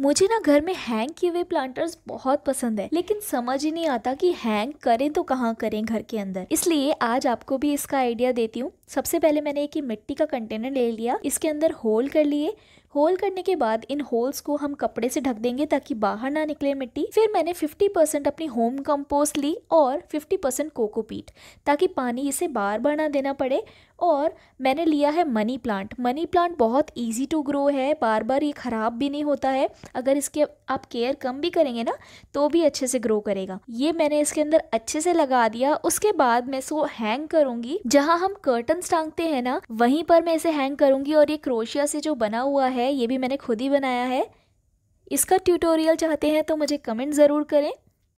मुझे ना घर में हैंग किए हुए प्लांटर्स बहुत पसंद है लेकिन समझ ही नहीं आता कि हैंग करें तो कहाँ करें घर के अंदर इसलिए आज आपको भी इसका आइडिया देती हूँ सबसे पहले मैंने एक मिट्टी का कंटेनर ले लिया इसके अंदर होल कर लिए होल करने के बाद इन होल्स को हम कपड़े से ढक देंगे ताकि बाहर ना निकले मिट्टी फिर मैंने 50% अपनी होम कंपोस्ट ली और 50% कोकोपीट ताकि पानी इसे बार बार ना देना पड़े और मैंने लिया है मनी प्लांट मनी प्लांट बहुत इजी टू ग्रो है बार बार ये ख़राब भी नहीं होता है अगर इसके आप केयर कम भी करेंगे ना तो भी अच्छे से ग्रो करेगा ये मैंने इसके अंदर अच्छे से लगा दिया उसके बाद मैं इसको हैंग करूँगी जहाँ हम कर्टन्स टांगते हैं ना वहीं पर मैं इसे हैंग करूँगी और ये क्रोशिया से जो बना हुआ है ये भी मैंने खुद ही बनाया है इसका ट्यूटोरियल चाहते हैं तो मुझे कमेंट ज़रूर करें